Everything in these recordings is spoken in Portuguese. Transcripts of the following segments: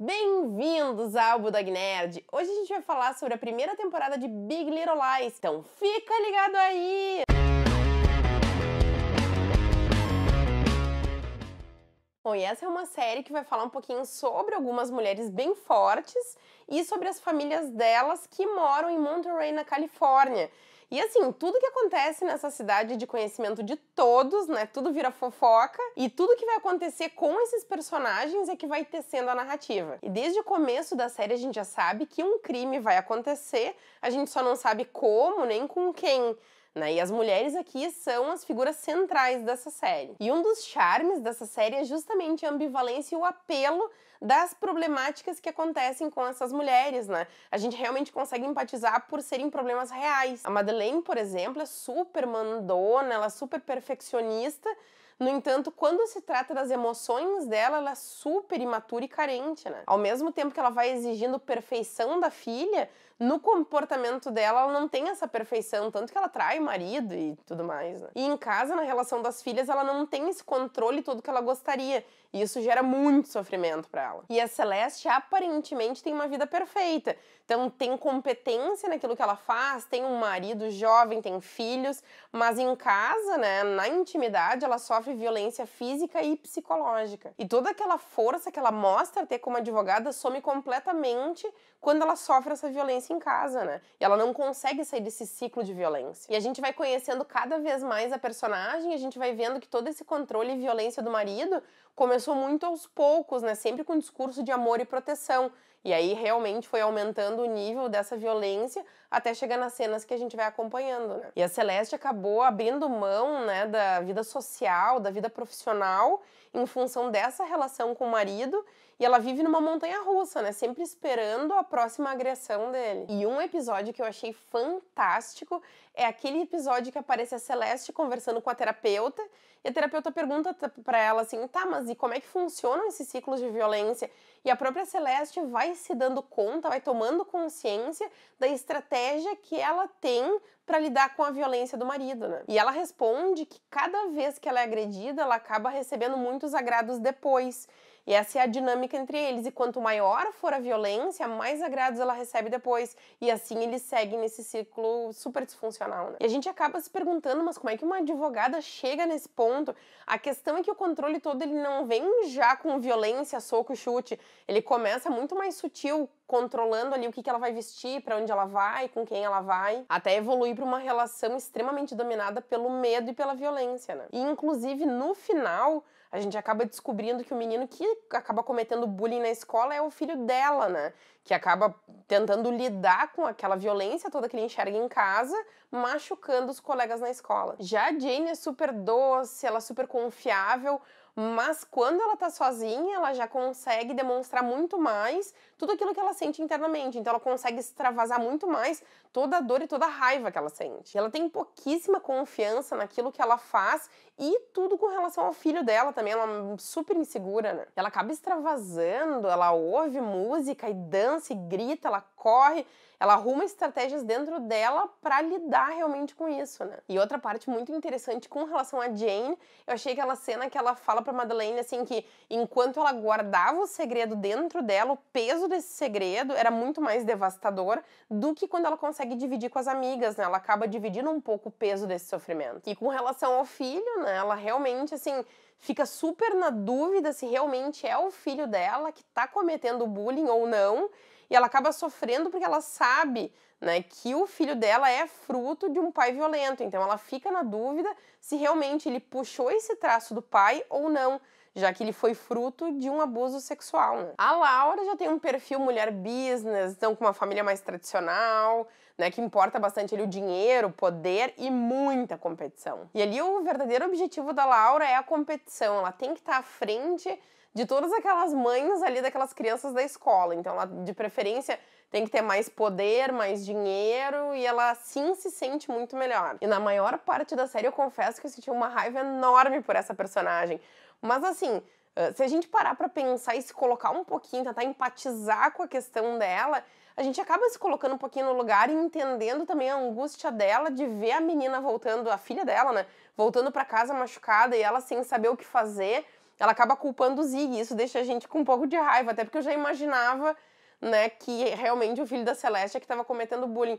Bem-vindos ao Budog Nerd! Hoje a gente vai falar sobre a primeira temporada de Big Little Lies, então fica ligado aí! Bom, e essa é uma série que vai falar um pouquinho sobre algumas mulheres bem fortes e sobre as famílias delas que moram em Monterey, na Califórnia. E assim, tudo que acontece nessa cidade de conhecimento de todos, né? Tudo vira fofoca e tudo que vai acontecer com esses personagens é que vai tecendo a narrativa. E desde o começo da série a gente já sabe que um crime vai acontecer, a gente só não sabe como nem com quem. Né? E as mulheres aqui são as figuras centrais dessa série. E um dos charmes dessa série é justamente a ambivalência e o apelo das problemáticas que acontecem com essas mulheres, né? A gente realmente consegue empatizar por serem problemas reais. A Madeleine, por exemplo, é super mandona, ela é super perfeccionista, no entanto, quando se trata das emoções dela, ela é super imatura e carente, né? Ao mesmo tempo que ela vai exigindo perfeição da filha, no comportamento dela, ela não tem essa perfeição, tanto que ela trai marido e tudo mais, né? E em casa, na relação das filhas, ela não tem esse controle todo que ela gostaria. E isso gera muito sofrimento para ela. E a Celeste aparentemente tem uma vida perfeita. Então tem competência naquilo que ela faz, tem um marido jovem, tem filhos, mas em casa, né, na intimidade, ela sofre violência física e psicológica. E toda aquela força que ela mostra ter como advogada some completamente quando ela sofre essa violência violência em casa, né? E ela não consegue sair desse ciclo de violência. E a gente vai conhecendo cada vez mais a personagem, a gente vai vendo que todo esse controle e violência do marido começou muito aos poucos, né? Sempre com um discurso de amor e proteção. E aí realmente foi aumentando o nível dessa violência até chegar nas cenas que a gente vai acompanhando, né? E a Celeste acabou abrindo mão, né, da vida social, da vida profissional, em função dessa relação com o marido, e ela vive numa montanha russa, né, sempre esperando a próxima agressão dele. E um episódio que eu achei fantástico é aquele episódio que aparece a Celeste conversando com a terapeuta e a terapeuta pergunta para ela assim: tá, mas e como é que funcionam esses ciclos de violência? E a própria Celeste vai se dando conta, vai tomando consciência da estratégia que ela tem para lidar com a violência do marido, né? E ela responde que cada vez que ela é agredida, ela acaba recebendo muitos agrados depois. E essa é a dinâmica entre eles. E quanto maior for a violência, mais agrados ela recebe depois. E assim eles seguem nesse ciclo super disfuncional. Né? E a gente acaba se perguntando, mas como é que uma advogada chega nesse ponto? A questão é que o controle todo ele não vem já com violência, soco, chute. Ele começa muito mais sutil controlando ali o que, que ela vai vestir, para onde ela vai, com quem ela vai, até evoluir para uma relação extremamente dominada pelo medo e pela violência, né? E inclusive no final a gente acaba descobrindo que o menino que acaba cometendo bullying na escola é o filho dela, né? Que acaba tentando lidar com aquela violência toda que ele enxerga em casa, machucando os colegas na escola. Já a Jane é super doce, ela é super confiável, mas quando ela tá sozinha, ela já consegue demonstrar muito mais tudo aquilo que ela sente internamente. Então ela consegue extravasar muito mais toda a dor e toda a raiva que ela sente. Ela tem pouquíssima confiança naquilo que ela faz e tudo com relação ao filho dela também. Ela é super insegura, né? Ela acaba extravasando, ela ouve música e dança e grita, ela corre ela arruma estratégias dentro dela para lidar realmente com isso, né? E outra parte muito interessante com relação a Jane, eu achei aquela cena que ela fala para Madeleine assim que enquanto ela guardava o segredo dentro dela, o peso desse segredo era muito mais devastador do que quando ela consegue dividir com as amigas, né? Ela acaba dividindo um pouco o peso desse sofrimento. E com relação ao filho, né? Ela realmente assim fica super na dúvida se realmente é o filho dela que tá cometendo bullying ou não e ela acaba sofrendo porque ela sabe né, que o filho dela é fruto de um pai violento. Então ela fica na dúvida se realmente ele puxou esse traço do pai ou não, já que ele foi fruto de um abuso sexual. Né? A Laura já tem um perfil mulher business, então com uma família mais tradicional, né, que importa bastante ali o dinheiro, o poder e muita competição. E ali o verdadeiro objetivo da Laura é a competição, ela tem que estar tá à frente de todas aquelas mães ali daquelas crianças da escola. Então, ela, de preferência, tem que ter mais poder, mais dinheiro e ela sim se sente muito melhor. E na maior parte da série eu confesso que eu senti uma raiva enorme por essa personagem. Mas assim, eh, se a gente parar para pensar e se colocar um pouquinho, tentar empatizar com a questão dela, a gente acaba se colocando um pouquinho no lugar e entendendo também a angústia dela de ver a menina voltando, a filha dela, né, voltando para casa machucada e ela sem saber o que fazer ela acaba culpando o Zig. Isso deixa a gente com um pouco de raiva, até porque eu já imaginava, né, que realmente o filho da Celeste é que estava cometendo bullying.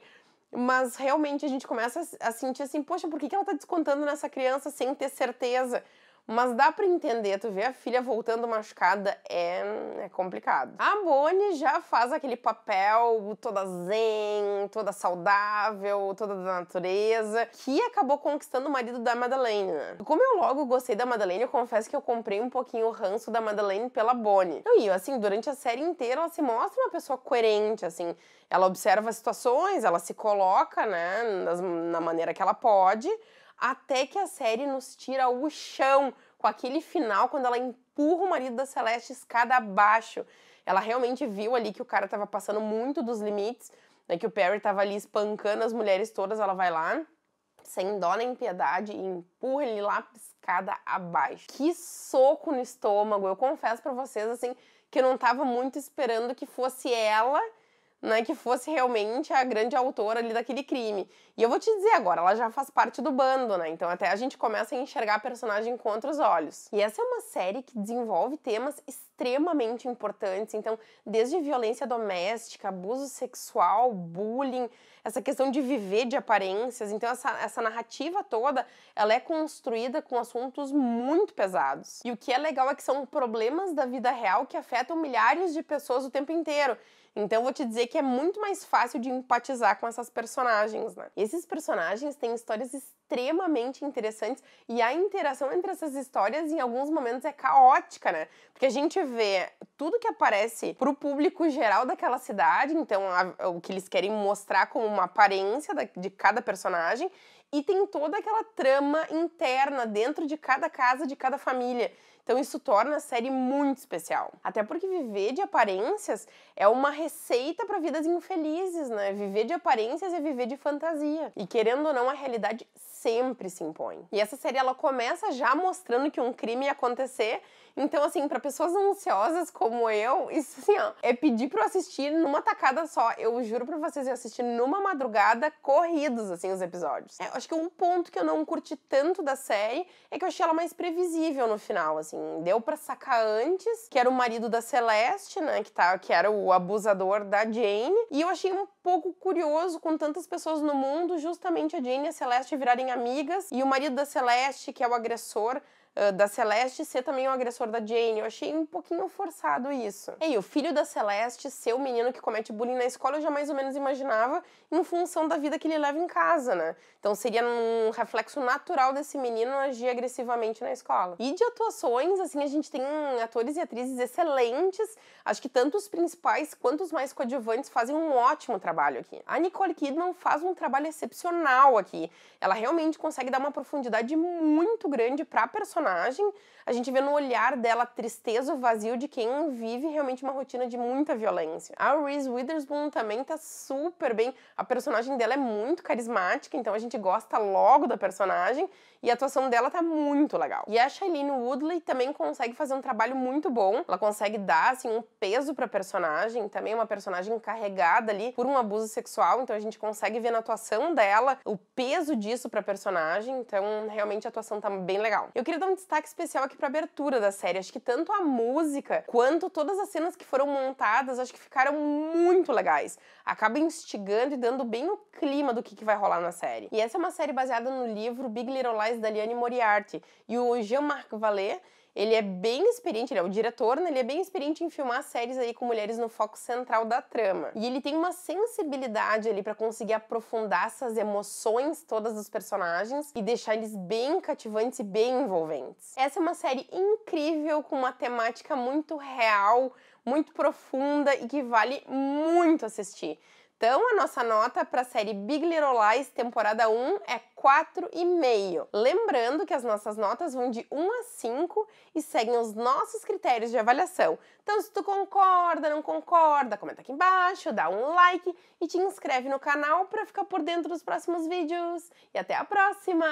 Mas realmente a gente começa a sentir assim, poxa, por que, que ela está descontando nessa criança sem ter certeza? Mas dá para entender, tu vê a filha voltando machucada é, é complicado. A Bonnie já faz aquele papel toda zen, toda saudável, toda da natureza, que acabou conquistando o marido da Madalena. Né? Como eu logo gostei da Madalena, eu confesso que eu comprei um pouquinho o ranço da Madalena pela Bonnie. E assim, durante a série inteira ela se mostra uma pessoa coerente, assim, ela observa situações, ela se coloca, né, na maneira que ela pode até que a série nos tira o chão com aquele final quando ela empurra o marido da Celeste escada abaixo. Ela realmente viu ali que o cara estava passando muito dos limites, né, que o Perry estava ali espancando as mulheres todas, ela vai lá sem dó nem piedade e empurra ele lá escada abaixo. Que soco no estômago. Eu confesso para vocês assim que eu não estava muito esperando que fosse ela né, que fosse realmente a grande autora ali daquele crime. E eu vou te dizer agora, ela já faz parte do bando, né? Então até a gente começa a enxergar a personagem com outros olhos. E essa é uma série que desenvolve temas extremamente importantes, então desde violência doméstica, abuso sexual, bullying, essa questão de viver de aparências, então essa, essa narrativa toda, ela é construída com assuntos muito pesados. E o que é legal é que são problemas da vida real que afetam milhares de pessoas o tempo inteiro. Então vou te dizer que é muito mais fácil de empatizar com essas personagens, né? E esses personagens têm histórias extremamente interessantes e a interação entre essas histórias em alguns momentos é caótica, né? Porque a gente vê tudo que aparece pro público geral daquela cidade, então a, o que eles querem mostrar como uma aparência da, de cada personagem e tem toda aquela trama interna dentro de cada casa, de cada família. Então isso torna a série muito especial. Até porque viver de aparências é uma receita para vidas infelizes, né? Viver de aparências é viver de fantasia. E querendo ou não, a realidade sempre se impõe. E essa série ela começa já mostrando que um crime ia acontecer. Então, assim, para pessoas ansiosas como eu, isso assim, ó, é pedir pra eu assistir numa tacada só. Eu juro pra vocês, eu assisti numa madrugada corridos, assim, os episódios. É, acho que um ponto que eu não curti tanto da série é que eu achei ela mais previsível no final, assim. Deu pra sacar antes que era o marido da Celeste, né, que, tá, que era o abusador da Jane. E eu achei um pouco curioso com tantas pessoas no mundo, justamente a Jane e a Celeste virarem amigas, e o marido da Celeste, que é o agressor, da Celeste ser também o um agressor da Jane. Eu achei um pouquinho forçado isso. aí, é, o filho da Celeste ser o menino que comete bullying na escola, eu já mais ou menos imaginava em função da vida que ele leva em casa, né? Então seria um reflexo natural desse menino agir agressivamente na escola. E de atuações, assim, a gente tem atores e atrizes excelentes. Acho que tanto os principais quanto os mais coadjuvantes fazem um ótimo trabalho aqui. A Nicole Kidman faz um trabalho excepcional aqui. Ela realmente consegue dar uma profundidade muito grande para a personagem personagem, a gente vê no olhar dela a tristeza, o vazio de quem vive realmente uma rotina de muita violência. A Reese Witherspoon também tá super bem. A personagem dela é muito carismática, então a gente gosta logo da personagem e a atuação dela tá muito legal. E a Shailene Woodley também consegue fazer um trabalho muito bom. Ela consegue dar assim um peso para personagem, também é uma personagem carregada ali por um abuso sexual, então a gente consegue ver na atuação dela o peso disso para personagem. Então, realmente a atuação tá bem legal. Eu queria dar um um destaque especial aqui pra abertura da série. Acho que tanto a música quanto todas as cenas que foram montadas, acho que ficaram muito legais. Acaba instigando e dando bem o clima do que, que vai rolar na série. E essa é uma série baseada no livro Big Little Lies da Liane Moriarty. E o Jean-Marc Vallée ele é bem experiente, ele é o diretor, né? ele é bem experiente em filmar séries aí com mulheres no foco central da trama. E ele tem uma sensibilidade ali para conseguir aprofundar essas emoções todas dos personagens e deixar eles bem cativantes e bem envolventes. Essa é uma série incrível com uma temática muito real, muito profunda e que vale muito assistir. Então, a nossa nota para a série Big Little Lies, temporada 1, é 4,5. Lembrando que as nossas notas vão de 1 a 5 e seguem os nossos critérios de avaliação. Então, se tu concorda, não concorda, comenta aqui embaixo, dá um like e te inscreve no canal para ficar por dentro dos próximos vídeos. E até a próxima!